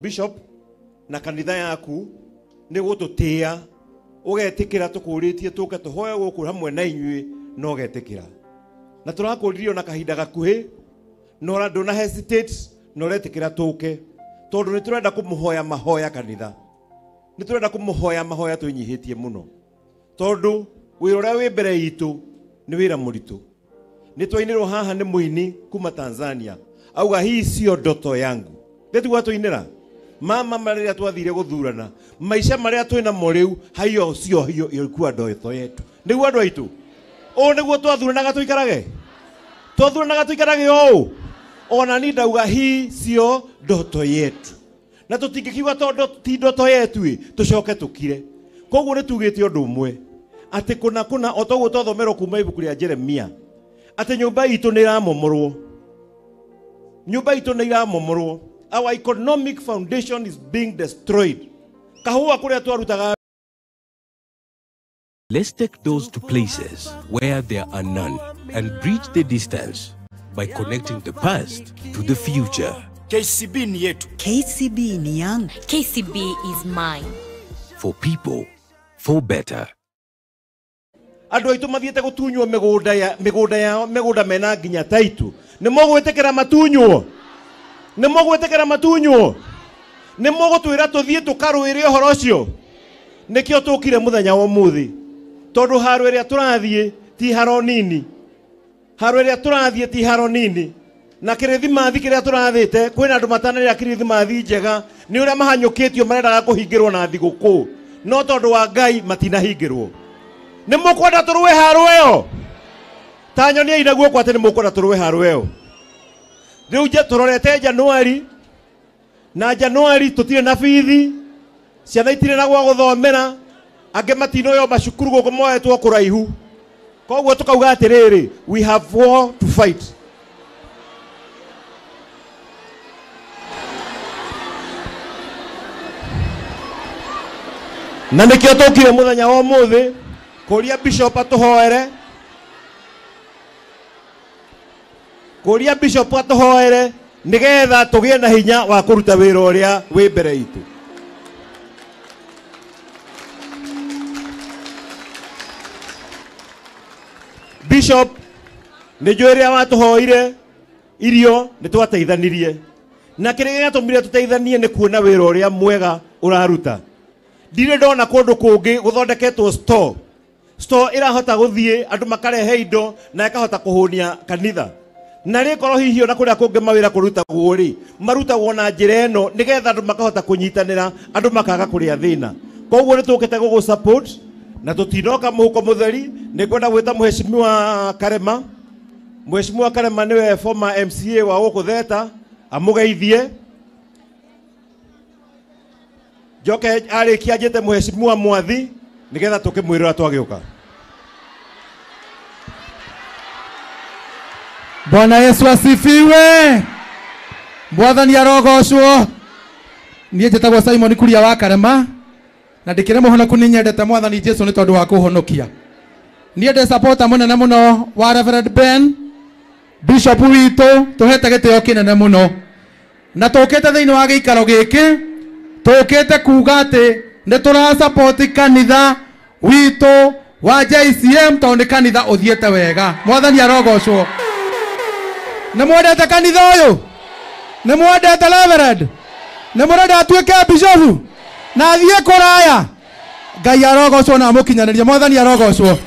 bishop na kanitha yaku nä gå tå tä a å getä kä ra tå kå rä tie tå ke tå hoe gå kå hamwe na inyuä no getä kä ra na tå rakå ririo na kahinda gakuhä nora ndå na na å retä kä ra tå ke tondå nä tå renda kå må hoya mahoya kanitha nä tå renda kå må hoya mahoya twä nyihä tie må no tondå wä ra å rä a wä mbere itå nä wä ra må ritå nä twainä rwo haha nä må ini kuma tanzania auga hii sio ndoto yangu ndetiguga tå inä ra mama maria twathire guthurana maisha maria twina mo riu hayo cio hiyo ilikuwa ndoto yetu niguo andu aitu uu niguo twathuranaga tuikarage twathuranaga tuikarage å ona ni ndauga hi cio ndoto yetu na tå tutingikiuga tondu ti ndoto yetuä tå coke tå kire koguo nä tugä å ni tugite undu umwe ati kuna kuna o toguo twathomerwo kuma ibuku rä a jeremia ati nyumba itå ni iramomorwo nyumba itu ni iramomorwo our economic foundation is being destroyed kahua kuria twarutaga Let's take those to places where there are none and bridge the distance by connecting the past to the future. KCB ni yetu. KCB ni yangu. KCB is mine. For people, for better. andå aitå mathiäte gå tunywo mä gånda yao mä gånda mena nginya taitu nä mogwä tä kä matunywo nä mogwä matunywo nä mogå ra tå thiä tå karå re å horo å cio nä kä o tå kire må thenya wa må thä tondå haro ä rä a tå rathiä ti haro nini haro ä rä a tå rathiä ti haro nini na kä rä thimathi kä rä a tå rathä te kwä na andå matanarä ra kä rä thimathi njega nä å rä a mahanyå kä tio marendaga kå hingä rwo na thigå kå no tondå wa ngai matinahingä rwo nä må kwenda tå rå haro ä yo ta nyoniai na guoko atä nä må kwenda tå rå ä yo riu turorete januari na januari tutire na bithi ciana itire na gwa guthomera ange yo macukuru guku moetwo kuraihu koguo tukauga atiriri we have war to fight na kire må muthenya wa muthi kuria bishop atuhoere kuria bishop atuhoere nigetha tugie na hinya wa kuruta wira uria wi mbere itu bishop nä njå rä a irio nä twateithanirie na kä rä gä ni mire tå teithanie nä kuona wä ra å rä a mwega å raruta ndirä ndona kå ndå kå ngä gå thondeketwo ä rahota gå thiä andå makarehe indo na ä kahota kå hå nia kanitha na rä korwo hihi ona kå rä a kå ngä mawä ra kå rutagwo rä marutagwo na njä ra ä no nä getha andå makahota kå nyitanä ra andå makaga kå rä a thä na koguo nä tå kä te gå gå na tå tinoka må ko må theri nä ngwenda gwä ta mheshimiwa karema mheshimiwa karema nä we former mca wa gå kå theta amå geithie njoke arä kia njä te wa mwathi nä getha tå kä mwä rä ra twagä å ka Bwana Yesu asifiwe. Mwathani arogoshwo. Niä njä tagwo Simon kuria wa karema na ndä kä re må honoku nä nyendete mwathani Jesu nä tondå wa kå honokia niä ndä sapota må nene må no wa Reverend Ben bishop witå tå hete gä tä o kä nene må no na tå kä te thä inä wa gä ikaro gä kä tå kä te kuga atä nä tå rasapoti kanitha witå wa JCM tondå nä kanitha å thiä te wega mwathani arogocwo nä mwendete kanitha å yå nä mwendete nä må renda atuä ke bishobu na athiä kå raya ngai arogocwo na amå kinyanä mwathani arogocwo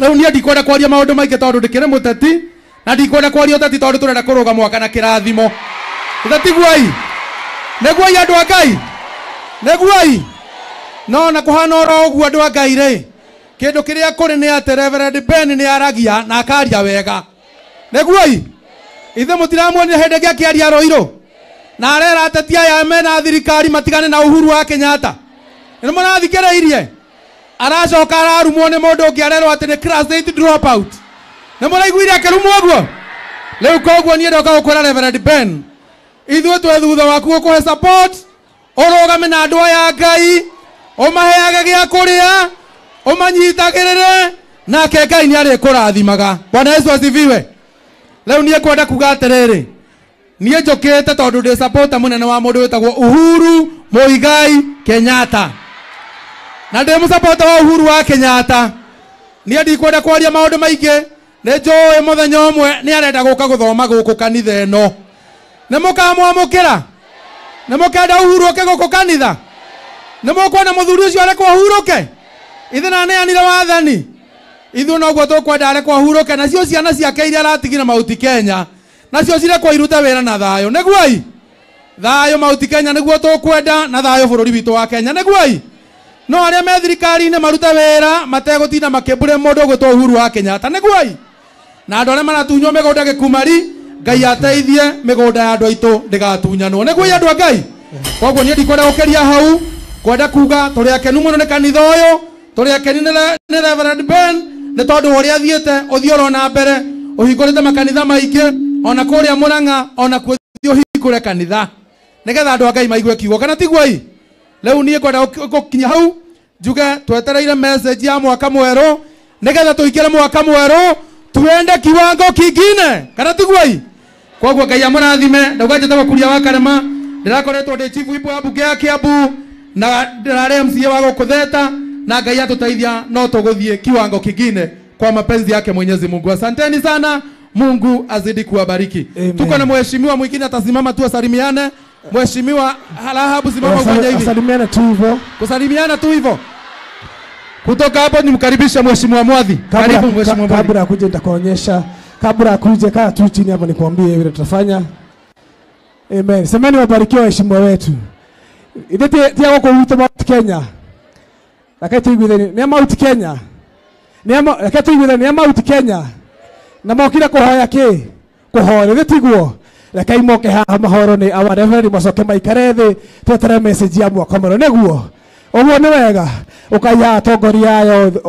rä u niä ndikwenda kwaria maå ndå maingä tondå ndä kä rä må teti na ndikwenda kwaria å teti tondå tå renda kå rå ga mwaka na kä rathimo guai nä guai andå a ngai nä guai no na kå hana oro å guo andå a ngai rä kä ndå kä rä a kå rä nä atä reverend ben nä aragia na akaria wega nä guai ithe mutiramwonire hindi ngia kiaria roiru na arera ateti aya mena thirikari matigane na uhuru wa kenyatta nä mũrathikĩrĩirie aracoka ararumwo nĩ mũndũ ũngĩ arerwo atĩ nĩ dropout nĩ mũraiguire akĩrumwo ũguo rĩu koguo niĩ ndoka gũkwĩra reverend ben ithuĩ twĩ thutha waku gũkũhe support ũrũgame na andũ aya ngai ũmaheage gĩa kũrĩa ũmanyitagĩrĩre nake ngai nĩ arĩkũrathimaga bwana yesu asifiwe Leo nie kwenda kuga atiriri nie jokete tondu ndi supporter munene wa mundu witagwo Uhuru Moigai Kenyatta na ndi musapota wa Uhuru wa Kenyatta nie kwenda kwaria maundu maingi ni njui muthenya umwe ni arenda guka guthoma guku kanitha ino ni mukamwamukira ni mukenda uhuruke guku kanitha ni mukwona muthuri ucio arekwo ke? ithina neanire wathani ithu noguo tukwendare kwahurũke nacio ciana ciake iria aratigire mauti kenya nacio cirekwo irute wĩra na thayũ nĩguoi thayũ mauti kenya nĩguo tũkwenda na thayũ bũrũri witũ wa kenya nĩguoi no arĩa me thirikari-inĩ marute wĩra mategũtinda makĩmbũre mũndũ ũgwĩtwo uhuru wa kenyatta nĩguoi na andũ arĩa maratunywo mĩgũnda gĩkumari ngai ateithie mĩgũnda ya andũ aitũ ndĩgatunyanwo nĩguoi andũ a ngai koguo niĩ ndikwenda gũkĩria hau kwenda kuga tũrĩ akenu mũno nĩ kanitha ũyũ tũrĩ akenu nĩ reverend ben nä tondå å rä a thiä å thiä oro na mbere å hingå rä te makanitha maingä ona kå rä a må rang'a ona kuo thiä å hingå re kanitha nä getha andå a ngai maigue kiugo kana tiguai rä u niä ngwenda gå kinya hau njuge twetereire message ya mwaka mwerå nä getha tå ingä re mwaka mwerå tuende kiwango kingine kana tiguai koguo ngai amå rathime ndauga njätagwo kuria wa karema ndä rakoretwo ndä chifu ipo ya mbunge ya kä ambu na ndä rarä mca wa gå kå theta na Ngai atutaithia no tuguthie kiwango kingine kwa mapenzi yake Mwenyezi Mungu. Asanteni sana, Mungu azidi kuwabariki. Tuko na mheshimiwa mwingine atasimama tu asalimiane. Mheshimiwa Halahabu simama kwa hivi. Asalimiane tu hivyo. Kusalimiana tu hivyo. Kutoka hapo nimkaribisha mheshimiwa Mwadhi. Karibu mheshimiwa Mwadhi. Kabla akuje nitakuonyesha. Kabla akuje kaa tu chini hapo nikwambie vile tutafanya. Amen. Semeni wabarikiwe waheshimiwa wetu. Idete tia wako wito wa Kenya reke tuiguithanie nä a mauti Kenya reke tuiguithanie nä a mauti Kenya na mokire kuhoya kä kuhore gä tiguo rekei moke haha mahoro nä awareveri macoke maikare thä twetere message ya mwaka må no nä guo å guo nä wega å kaiya atongoria ayo